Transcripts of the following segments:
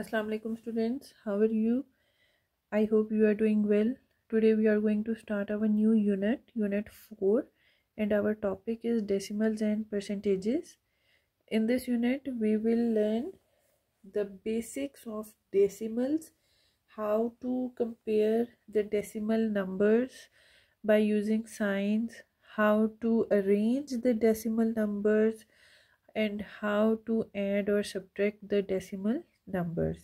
assalamu alaikum students how are you i hope you are doing well today we are going to start our new unit unit 4 and our topic is decimals and percentages in this unit we will learn the basics of decimals how to compare the decimal numbers by using signs how to arrange the decimal numbers and how to add or subtract the decimal numbers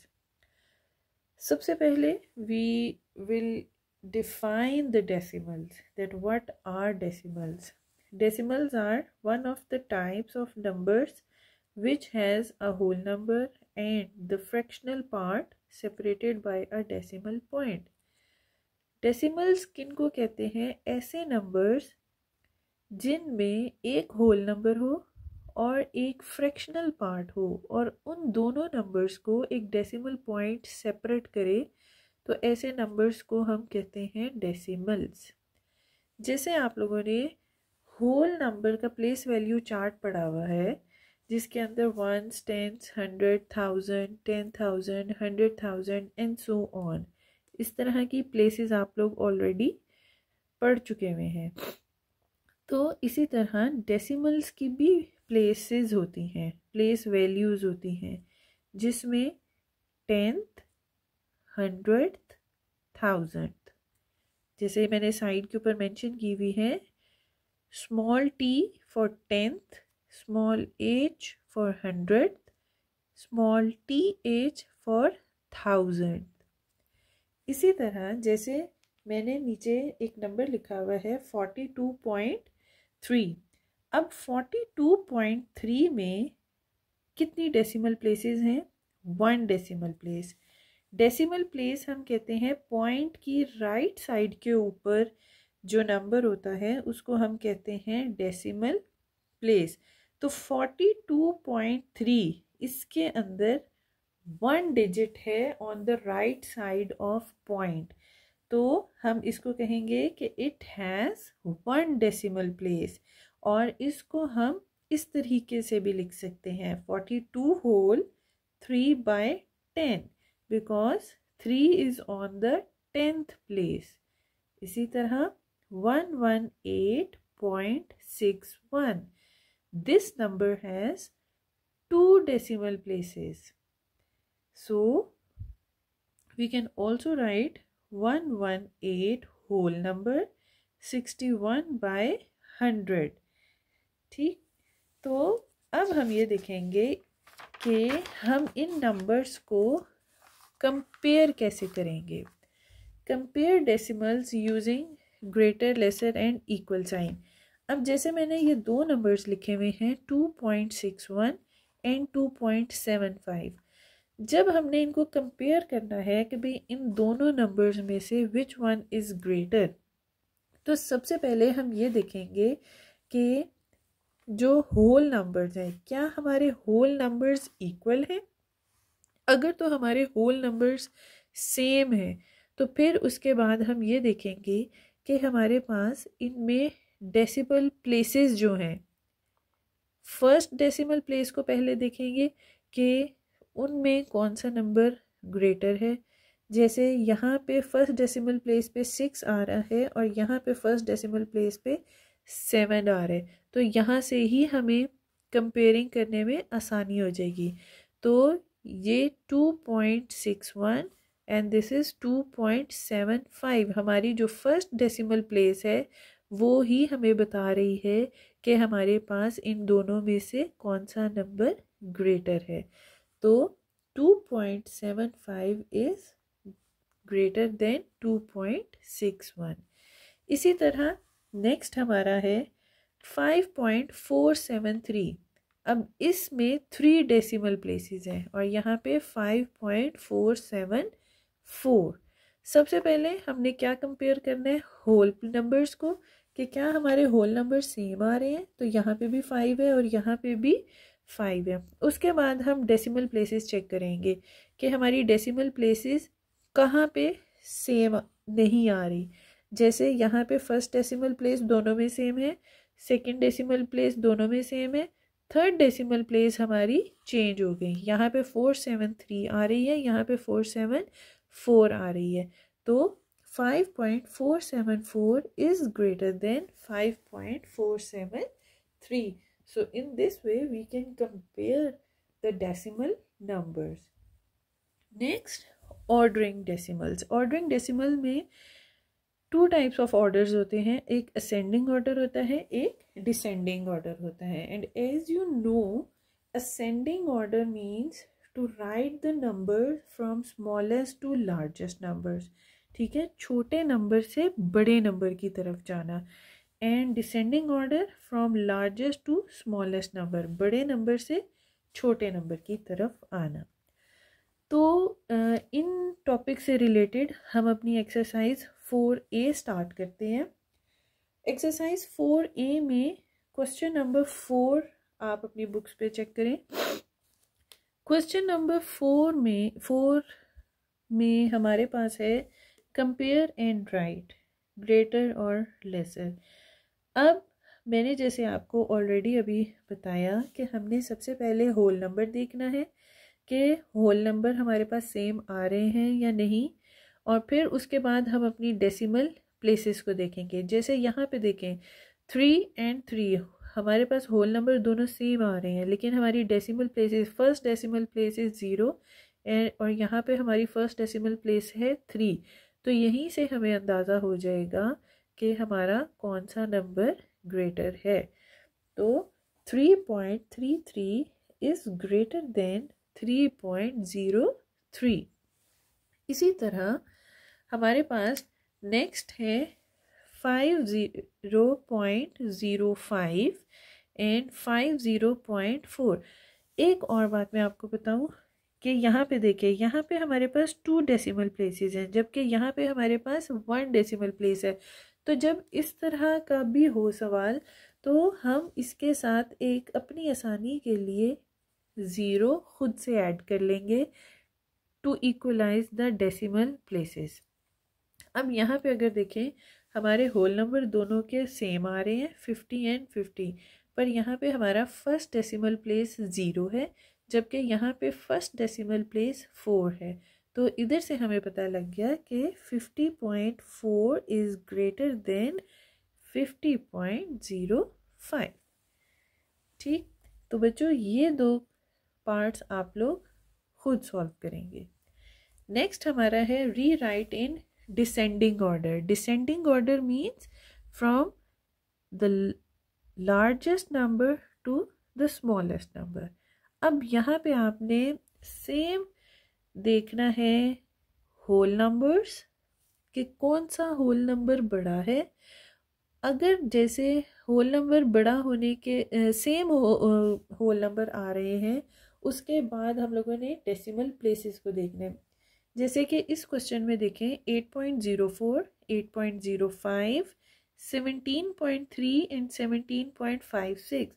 सबसे पहले we will define the decimals that what are decimals decimals are one of the types of numbers which has a whole number and the fractional part separated by a decimal point decimals किन को कहते हैं ऐसे numbers जिनमें एक whole number हो और एक फ्रैक्शनल पार्ट हो और उन दोनों नंबर्स को एक डेसिमल पॉइंट सेपरेट करे तो ऐसे नंबर्स को हम कहते हैं डेसिमल्स जैसे आप लोगों ने होल नंबर का प्लेस वैल्यू चार्ट पढ़ा हुआ है जिसके अंदर ones tens hundred thousand ten thousand hundred thousand and so on इस तरह की प्लेसेस आप लोग ऑलरेडी पढ़ चुके हुए हैं तो इसी तरह डेसिमल्स की भी प्लेसेस होती हैं प्लेस वैल्यूज़ होती हैं जिसमें टेंथ हंड्रेड थाउजेंड जैसे मैंने साइड के ऊपर मेंशन की हुई है small t for tenth small h for hundred small t h for thousand इसी तरह जैसे मैंने नीचे एक नंबर लिखा हुआ है फोर्टी टू पॉइंट थ्री अब 42.3 में कितनी डेसिमल प्लेसेस हैं one decimal place decimal place हम कहते हैं पॉइंट की राइट right साइड के ऊपर जो नंबर होता है उसको हम कहते हैं डेसिमल प्लेस तो 42.3 इसके अंदर वन डिजिट है on the right side of point तो हम इसको कहेंगे कि it has one decimal place और इसको हम इस तरीके से भी लिख सकते हैं forty two whole three by ten because three is on the tenth place इसी तरह one one eight point six one this number has two decimal places so we can also write one one eight whole number sixty one by hundred ठीक तो अब हम ये देखेंगे कि हम इन नंबर्स को कंपेयर कैसे करेंगे compare decimals using greater lesser and equal sign अब जैसे मैंने ये दो नंबर्स लिखे हुए हैं two point six one and two point seven five जब हमने इनको कंपेयर करना है कि भाई इन दोनों नंबर्स में से विच वन इज़ ग्रेटर तो सबसे पहले हम ये देखेंगे कि जो होल नंबर्स हैं क्या हमारे होल नंबर्स इक्वल हैं अगर तो हमारे होल नंबर्स सेम हैं तो फिर उसके बाद हम ये देखेंगे कि हमारे पास इनमें डेसिमल प्लेसेस जो हैं फर्स्ट डेसिमल प्लेस को पहले देखेंगे कि उनमें कौन सा नंबर ग्रेटर है जैसे यहाँ पे फर्स्ट डेसिमल प्लेस पे सिक्स आ रहा है और यहाँ पे फर्स्ट डेसिमल प्लेस पे सेवन आर है तो यहाँ से ही हमें कंपेयरिंग करने में आसानी हो जाएगी तो ये two point six one and this is two point seven five हमारी जो फर्स्ट डेसिमल प्लेस है वो ही हमें बता रही है कि हमारे पास इन दोनों में से कौन सा नंबर ग्रेटर है तो two point seven five is greater than two point six one इसी तरह नेक्स्ट हमारा है five point four seven three अब इसमें थ्री डेसिमल प्लेसेस हैं और यहाँ पे five point four seven four सबसे पहले हमने क्या कंपेयर करना है होल नंबर्स को कि क्या हमारे होल नंबर सेम आ रहे हैं तो यहाँ पे भी फाइव है और यहाँ पे भी फाइव है उसके बाद हम डेसिमल प्लेसेस चेक करेंगे कि हमारी डेसिमल प्लेसेस कहाँ पे सेम नहीं आ रही जैसे यहाँ पे फर्स्ट डेसिमल प्लेस दोनों में सेम है सेकंड डेसिमल प्लेस दोनों में सेम है थर्ड डेसिमल प्लेस हमारी चेंज हो गई यहाँ पे फोर सेवन थ्री आ रही है यहाँ पे फोर सेवन फोर आ रही है तो five point four seven four is greater than five point four seven three so in this way we can compare the decimal numbers next ordering decimals ordering decimal में two types of orders होते हैं एक ascending order होता है एक descending order होता है and as you know ascending order means to write the number from smallest to largest numbers ठीक है छोटे नंबर से बड़े नंबर की तरफ जाना and descending order from largest to smallest number बड़े नंबर से छोटे नंबर की तरफ आना तो इन टॉपिक से रिलेटेड हम अपनी एक्सरसाइज फोर ए स्टार्ट करते हैं एक्सरसाइज फोर ए में क्वेश्चन नंबर फोर आप अपनी बुक्स पे चेक करें क्वेश्चन नंबर फोर में फोर में हमारे पास है कंपेयर एंड राइट ग्रेटर और लेसर अब मैंने जैसे आपको ऑलरेडी अभी बताया कि हमने सबसे पहले होल नंबर देखना है कि होल नंबर हमारे पास सेम आ रहे हैं या नहीं और फिर उसके बाद हम अपनी डेसिमल प्लेसेस को देखेंगे जैसे यहाँ पे देखें थ्री एंड थ्री हमारे पास होल नंबर दोनों सेम आ रहे हैं लेकिन हमारी decimal places first decimal place is zero और यहाँ पे हमारी फ़र्स्ट डेसिमल प्लेस है थ्री तो यहीं से हमें अंदाज़ा हो जाएगा कि हमारा कौन सा नंबर ग्रेटर है तो three point three three is greater than three point zero three इसी तरह हमारे पास नेक्स्ट है five zero point zero five and five zero point four एक और बात मैं आपको बताऊं कि यहाँ पे देखिए यहाँ पे हमारे पास टू डेसिमल प्लेसेस हैं जबकि यहाँ पे हमारे पास वन डेसिमल प्लेस है तो जब इस तरह का भी हो सवाल तो हम इसके साथ एक अपनी आसानी के लिए ज़ीरो खुद से ऐड कर लेंगे to equalize the decimal places अब यहाँ पे अगर देखें हमारे होल नंबर दोनों के सेम आ रहे हैं फिफ्टी एंड फिफ्टी पर यहाँ पे हमारा फर्स्ट डेसिमल प्लेस ज़ीरो है जबकि यहाँ पे फर्स्ट डेसिमल प्लेस फोर है तो इधर से हमें पता लग गया कि fifty point four is greater than fifty point zero five ठीक तो बच्चों ये दो पार्ट्स आप लोग खुद सॉल्व करेंगे नेक्स्ट हमारा है rewrite in descending order descending order means from the largest number to the smallest number अब यहाँ पे आपने सेम देखना है होल नंबर्स कि कौन सा होल नंबर बड़ा है अगर जैसे होल नंबर बड़ा होने के सेम हो, होल नंबर आ रहे हैं उसके बाद हम लोगों ने डेसिमल प्लेसेस को देखने जैसे कि इस क्वेश्चन में देखें eight point zero four eight point zero five seventeen point three and seventeen point five six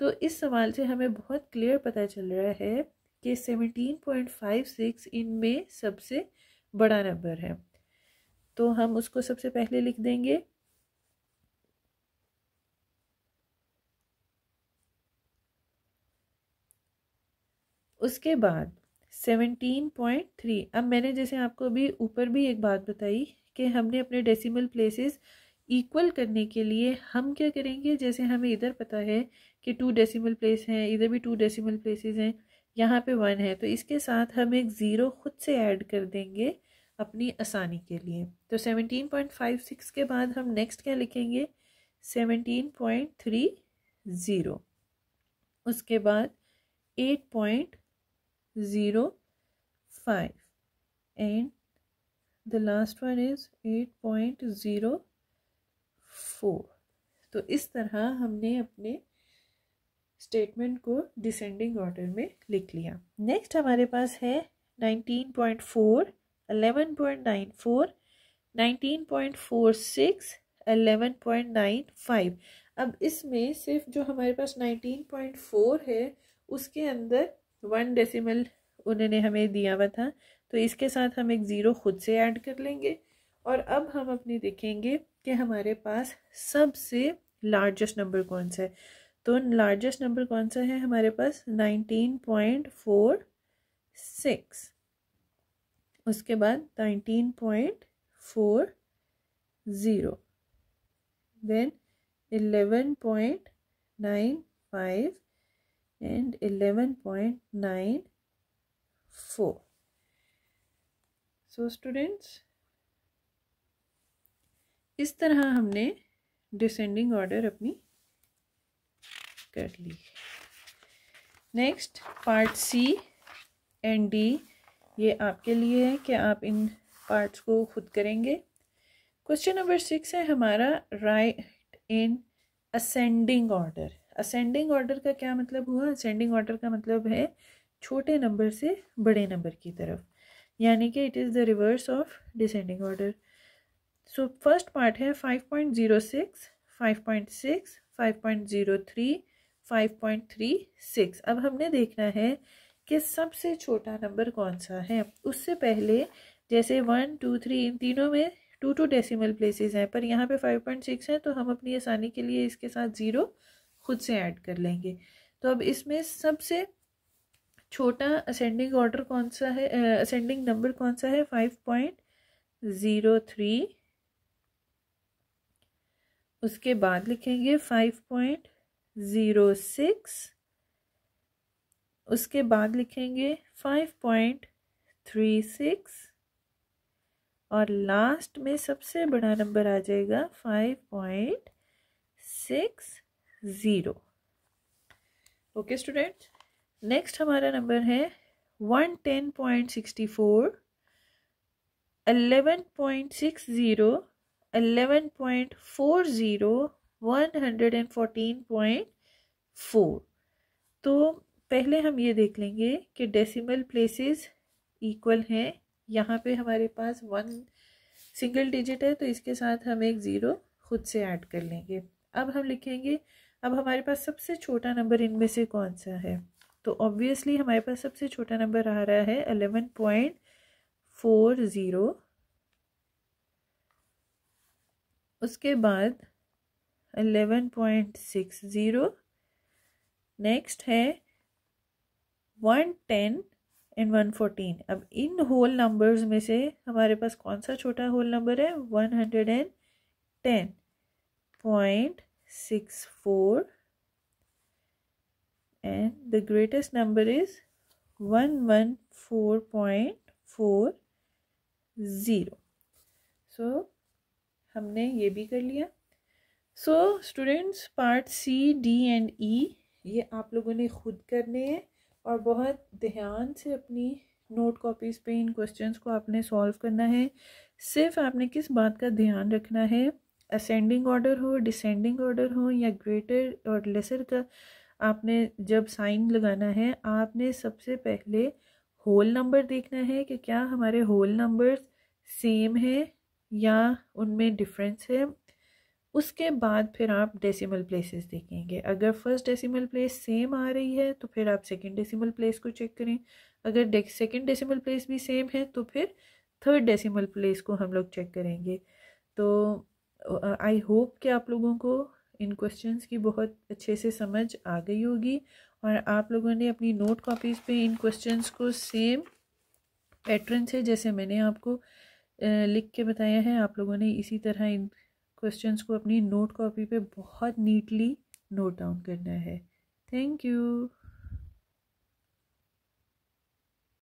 तो इस सवाल से हमें बहुत क्लियर पता चल रहा है कि पॉइंट फाइव 17.56 इनमें सबसे बड़ा नंबर है तो हम उसको सबसे पहले लिख देंगे उसके बाद सेवनटीन पॉइंट थ्री अब मैंने जैसे आपको अभी ऊपर भी एक बात बताई कि हमने अपने डेसिमल प्लेसेस इक्वल करने के लिए हम क्या करेंगे जैसे हमें इधर पता है कि टू डेसिमल प्लेस हैं इधर भी टू डेसिमल प्लेसेस हैं यहाँ पे वन है तो इसके साथ हम एक ज़ीरो खुद से ऐड कर देंगे अपनी आसानी के लिए तो सेवनटीन पॉइंट फाइव सिक्स के बाद हम नेक्स्ट क्या लिखेंगे सेवनटीन पॉइंट थ्री ज़ीरो उसके बाद eight point zero five and the last one is eight point zero four तो इस तरह हमने अपने स्टेटमेंट को डिसेंडिंग ऑर्डर में लिख लिया नेक्स्ट हमारे पास है nineteen point four eleven point nine four nineteen point four six eleven point nine five अब इसमें सिर्फ जो हमारे पास नाइनटीन पॉइंट फोर है उसके अंदर वन डेसिमल उन्होंने हमें दिया हुआ था तो इसके साथ हम एक ज़ीरो खुद से ऐड कर लेंगे और अब हम अपने देखेंगे कि हमारे पास सबसे लार्जेस्ट नंबर कौन सा है तो लार्जेस्ट नंबर कौन सा है हमारे पास नाइनटीन पॉइंट फोर सिक्स उसके बाद nineteen point four zero then eleven point nine five and 11.94 so students इस तरह हमने डिसेंडिंग ऑर्डर अपनी कर ली next part C and D ये आपके लिए है कि आप इन पार्ट्स को खुद करेंगे क्वेश्चन नंबर सिक्स है हमारा write in ascending order ascending order का क्या मतलब हुआ असेंडिंग ऑर्डर का मतलब है छोटे नंबर से बड़े नंबर की तरफ यानी कि it is the reverse of descending order so first part है five point zero six five point six five point zero three five point three six अब हमने देखना है कि सबसे छोटा नंबर कौन सा है उससे पहले जैसे वन टू थ्री इन तीनों में टू टू डेसिमल प्लेसेस हैं पर यहाँ पे फाइव पॉइंट सिक्स हैं तो हम अपनी आसानी के लिए इसके साथ ज़ीरो खुद से ऐड कर लेंगे तो अब इसमें सबसे छोटा असेंडिंग ऑर्डर कौन सा है असेंडिंग नंबर कौन सा है फाइव पॉइंट ज़ीरो थ्री उसके बाद लिखेंगे फाइव पॉइंट ज़ीरो सिक्स उसके बाद लिखेंगे फाइव पॉइंट थ्री सिक्स और लास्ट में सबसे बड़ा नंबर आ जाएगा five point six zero okay student next हमारा नंबर है one ten point sixty four eleven point six zero eleven point four zero one hundred and fourteen point four तो पहले हम ये देख लेंगे कि डेसिमल प्लेसेस इक्वल हैं यहाँ पे हमारे पास वन सिंगल डिजिट है तो इसके साथ हम एक ज़ीरो खुद से ऐड कर लेंगे अब हम लिखेंगे अब हमारे पास सबसे छोटा नंबर इनमें से कौन सा है तो ऑब्वियसली हमारे पास सबसे छोटा नंबर आ रहा है अलेवन पॉइंट फोर ज़ीरो उसके बाद eleven point six zero next है one ten and one fourteen अब इन होल नंबर्स में से हमारे पास कौन सा छोटा होल नंबर है one hundred and ten point six four and the greatest number is four so so, हमने ये भी कर लिया so students part C D and E ये आप लोगों ने खुद करने हैं और बहुत ध्यान से अपनी नोट कॉपीज़ पे इन क्वेश्चंस को आपने सॉल्व करना है सिर्फ आपने किस बात का ध्यान रखना है असेंडिंग ऑर्डर हो डिसेंडिंग ऑर्डर हो या ग्रेटर और लेसर का आपने जब साइन लगाना है आपने सबसे पहले होल नंबर देखना है कि क्या हमारे होल नंबर सेम है या उनमें डिफरेंस है उसके बाद फिर आप डेसिमल प्लेसेस देखेंगे अगर फर्स्ट डेसिमल प्लेस सेम आ रही है तो फिर आप सेकंड डेसिमल प्लेस को चेक करें अगर सेकंड डेसिमल प्लेस भी सेम है तो फिर थर्ड डेसिमल प्लेस को हम लोग चेक करेंगे तो आई होप कि आप लोगों को इन क्वेश्चंस की बहुत अच्छे से समझ आ गई होगी और आप लोगों ने अपनी नोट कॉपीज़ पे इन क्वेश्चंस को सेम पैटर्न से जैसे मैंने आपको लिख के बताया है आप लोगों ने इसी तरह इन क्वेश्चंस को अपनी नोट कॉपी पे बहुत नीटली नोट डाउन करना है थैंक यू